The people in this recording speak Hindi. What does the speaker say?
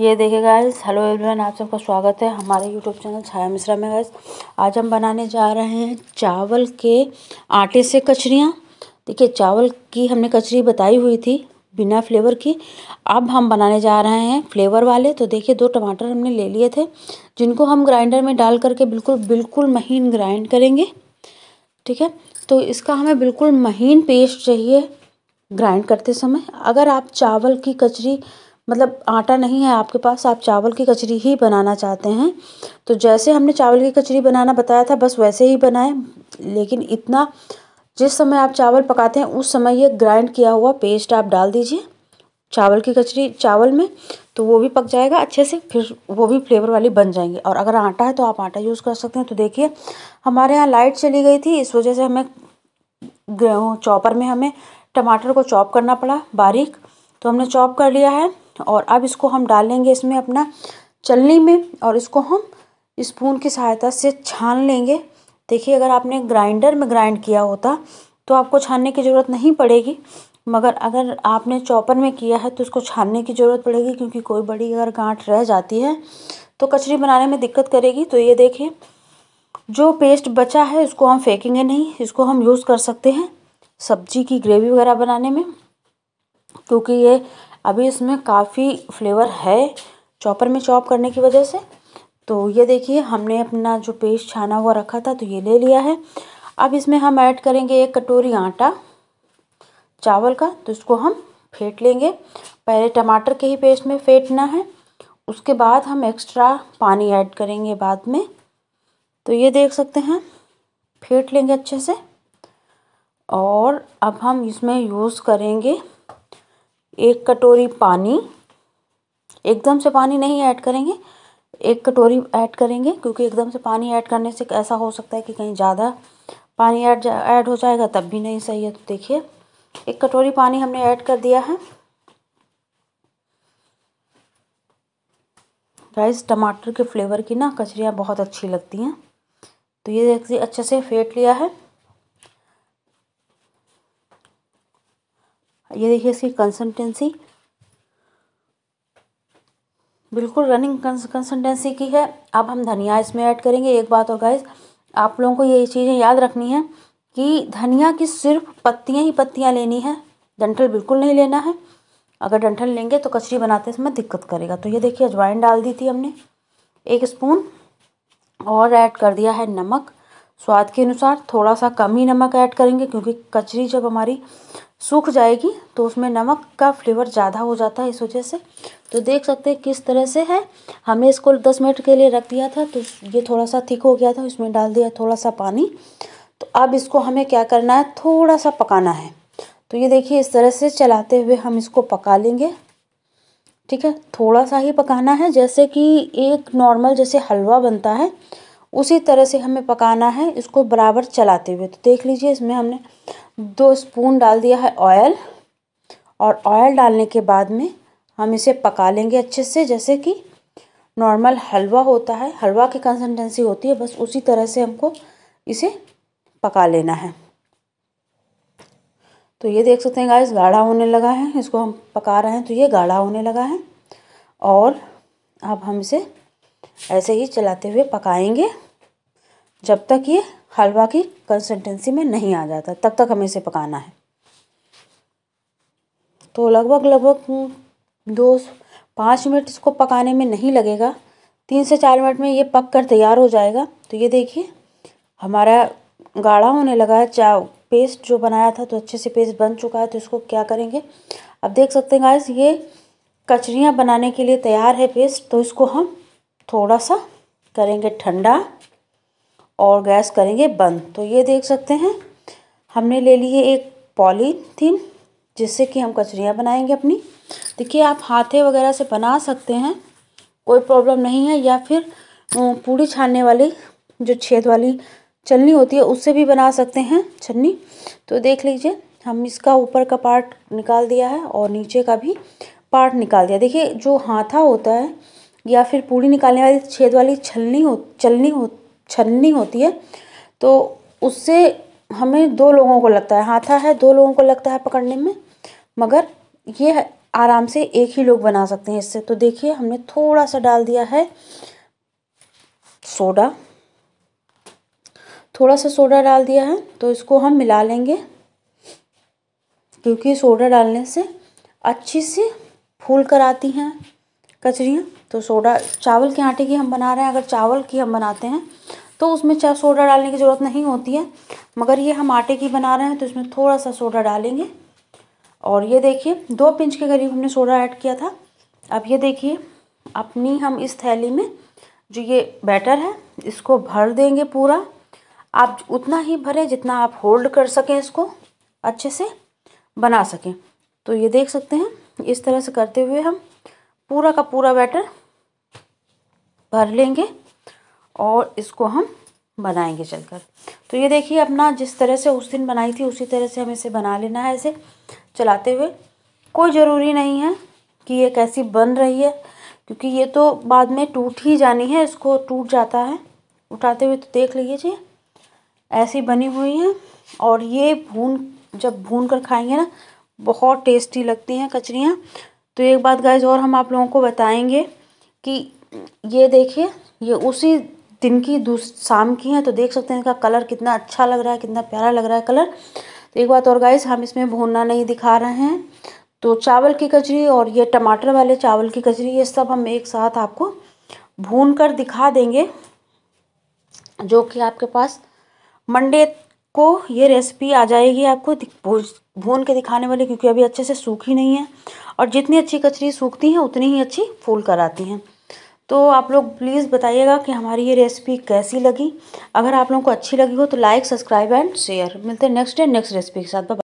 ये देखिए गाइस हेलो एवरीवन आप सबका स्वागत है हमारे यूट्यूब चैनल छाया मिश्रा में गाइस आज हम बनाने जा रहे हैं चावल के आटे से कचरियाँ देखिए चावल की हमने कचरी बताई हुई थी बिना फ्लेवर की अब हम बनाने जा रहे हैं फ्लेवर वाले तो देखिए दो टमाटर हमने ले लिए थे जिनको हम ग्राइंडर में डाल करके बिल्कुल बिल्कुल महीन ग्राइंड करेंगे ठीक है तो इसका हमें बिल्कुल महीन पेस्ट चाहिए ग्राइंड करते समय अगर आप चावल की कचरी मतलब आटा नहीं है आपके पास आप चावल की कचरी ही बनाना चाहते हैं तो जैसे हमने चावल की कचरी बनाना बताया था बस वैसे ही बनाएं लेकिन इतना जिस समय आप चावल पकाते हैं उस समय ये ग्राइंड किया हुआ पेस्ट आप डाल दीजिए चावल की कचरी चावल में तो वो भी पक जाएगा अच्छे से फिर वो भी फ्लेवर वाली बन जाएंगी और अगर आटा है तो आप आटा यूज़ कर सकते हैं तो देखिए हमारे यहाँ लाइट चली गई थी इस वजह से हमें चॉपर में हमें टमाटर को चॉप करना पड़ा बारीक तो हमने चॉप कर लिया है और अब इसको हम डालेंगे इसमें अपना चलनी में और इसको हम स्पून की सहायता से छान लेंगे देखिए अगर आपने ग्राइंडर में ग्राइंड किया होता तो आपको छानने की ज़रूरत नहीं पड़ेगी मगर अगर आपने चॉपर में किया है तो उसको छानने की ज़रूरत पड़ेगी क्योंकि कोई बड़ी अगर गांठ रह जाती है तो कचरी बनाने में दिक्कत करेगी तो ये देखिए जो पेस्ट बचा है इसको हम फेंकेंगे नहीं इसको हम यूज़ कर सकते हैं सब्जी की ग्रेवी वगैरह बनाने में क्योंकि ये अभी इसमें काफ़ी फ्लेवर है चॉपर में चॉप करने की वजह से तो ये देखिए हमने अपना जो पेस्ट छाना हुआ रखा था तो ये ले लिया है अब इसमें हम ऐड करेंगे एक कटोरी आटा चावल का तो इसको हम फेंट लेंगे पहले टमाटर के ही पेस्ट में फेंटना है उसके बाद हम एक्स्ट्रा पानी ऐड करेंगे बाद में तो ये देख सकते हैं फेंट लेंगे अच्छे से और अब हम इसमें यूज़ करेंगे एक कटोरी पानी एकदम से पानी नहीं ऐड करेंगे एक कटोरी ऐड करेंगे क्योंकि एकदम से पानी ऐड करने से ऐसा हो सकता है कि कहीं ज़्यादा पानी ऐड ऐड हो जाएगा तब भी नहीं सही है तो देखिए एक कटोरी पानी हमने ऐड कर दिया है राइस टमाटर के फ्लेवर की ना कचरियाँ बहुत अच्छी लगती हैं तो ये अच्छे से फेंट लिया है ये देखिए इसकी कंसिस्टेंसी बिल्कुल रनिंग कंसिस्टेंसी की है अब हम धनिया इसमें ऐड करेंगे एक बात और गाइज आप लोगों को ये चीज़ें याद रखनी है कि धनिया की सिर्फ पत्तियां ही पत्तियां लेनी है डंठल बिल्कुल नहीं लेना है अगर डंठल लेंगे तो कचरी बनाते समय दिक्कत करेगा तो ये देखिए अजवाइन डाल दी थी हमने एक स्पून और ऐड कर दिया है नमक स्वाद के अनुसार थोड़ा सा कम ही नमक ऐड करेंगे क्योंकि कचरी जब हमारी सूख जाएगी तो उसमें नमक का फ्लेवर ज़्यादा हो जाता है इस वजह से तो देख सकते हैं किस तरह से है हमने इसको दस मिनट के लिए रख दिया था तो ये थोड़ा सा थिक हो गया था इसमें डाल दिया थोड़ा सा पानी तो अब इसको हमें क्या करना है थोड़ा सा पकाना है तो ये देखिए इस तरह से चलाते हुए हम इसको पका लेंगे ठीक है थोड़ा सा ही पकाना है जैसे कि एक नॉर्मल जैसे हलवा बनता है उसी तरह से हमें पकाना है इसको बराबर चलाते हुए तो देख लीजिए इसमें हमने दो स्पून डाल दिया है ऑयल और ऑयल डालने के बाद में हम इसे पका लेंगे अच्छे से जैसे कि नॉर्मल हलवा होता है हलवा की कंसिस्टेंसी होती है बस उसी तरह से हमको इसे पका लेना है तो ये देख सकते हैं गाइस गाढ़ा होने लगा है इसको हम पका रहे हैं तो ये गाढ़ा होने लगा है और अब हम इसे ऐसे ही चलाते हुए पकाएंगे जब तक ये हलवा की कंसिस्टेंसी में नहीं आ जाता तब तक हमें इसे पकाना है तो लगभग लगभग दो पाँच मिनट इसको पकाने में नहीं लगेगा तीन से चार मिनट में ये पक कर तैयार हो जाएगा तो ये देखिए हमारा गाढ़ा होने लगा है चाव पेस्ट जो बनाया था तो अच्छे से पेस्ट बन चुका है तो इसको क्या करेंगे अब देख सकते हैं गाइस ये कचरियाँ बनाने के लिए तैयार है पेस्ट तो इसको हम थोड़ा सा करेंगे ठंडा और गैस करेंगे बंद तो ये देख सकते हैं हमने ले लिए एक पॉलीथीन जिससे कि हम कचरियाँ बनाएंगे अपनी देखिए आप हाथे वगैरह से बना सकते हैं कोई प्रॉब्लम नहीं है या फिर पूड़ी छानने वाली जो छेद वाली छलनी होती है उससे भी बना सकते हैं छन्नी तो देख लीजिए हम इसका ऊपर का पार्ट निकाल दिया है और नीचे का भी पार्ट निकाल दिया देखिए जो हाथा होता है या फिर पूड़ी निकालने वाली छेद वाली छलनी हो चलनी हो छलनी होती है तो उससे हमें दो लोगों को लगता है हाथा है दो लोगों को लगता है पकड़ने में मगर ये आराम से एक ही लोग बना सकते हैं इससे तो देखिए हमने थोड़ा सा डाल दिया है सोडा थोड़ा सा सोडा डाल दिया है तो इसको हम मिला लेंगे क्योंकि सोडा डालने से अच्छी सी फूल कर आती हैं कचरियाँ तो सोडा चावल के आटे की हम बना रहे हैं अगर चावल की हम बनाते हैं तो उसमें चाहे सोडा डालने की ज़रूरत नहीं होती है मगर ये हम आटे की बना रहे हैं तो इसमें थोड़ा सा सोडा डालेंगे और ये देखिए दो पिंच के करीब हमने सोडा ऐड किया था अब ये देखिए अपनी हम इस थैली में जो ये बैटर है इसको भर देंगे पूरा आप उतना ही भरें जितना आप होल्ड कर सकें इसको अच्छे से बना सकें तो ये देख सकते हैं इस तरह से करते हुए हम पूरा का पूरा बैटर भर लेंगे और इसको हम बनाएंगे चलकर तो ये देखिए अपना जिस तरह से उस दिन बनाई थी उसी तरह से हम इसे बना लेना है ऐसे चलाते हुए कोई ज़रूरी नहीं है कि ये कैसी बन रही है क्योंकि ये तो बाद में टूट ही जानी है इसको टूट जाता है उठाते हुए तो देख लीजिए ऐसी बनी हुई है और ये भून जब भून कर खाएंगे ना बहुत टेस्टी लगती हैं कचरियाँ तो एक बात गाइज और हम आप लोगों को बताएंगे कि ये देखिए ये उसी दिन की शाम की है तो देख सकते हैं इनका कलर कितना अच्छा लग रहा है कितना प्यारा लग रहा है कलर तो एक बात और गाइज हम इसमें भूनना नहीं दिखा रहे हैं तो चावल की कचरी और ये टमाटर वाले चावल की कचरी ये सब हम एक साथ आपको भून कर दिखा देंगे जो कि आपके पास मंडे को ये रेसिपी आ जाएगी आपको भून के दिखाने वाली क्योंकि अभी अच्छे से सूखी नहीं है और जितनी अच्छी कचरी सूखती हैं उतनी ही अच्छी फूल कर आती हैं तो आप लोग प्लीज़ बताइएगा कि हमारी ये रेसिपी कैसी लगी अगर आप लोगों को अच्छी लगी हो तो लाइक सब्सक्राइब एंड शेयर मिलते हैं नेक्स्ट डे नेक्स्ट रेसिपी के साथ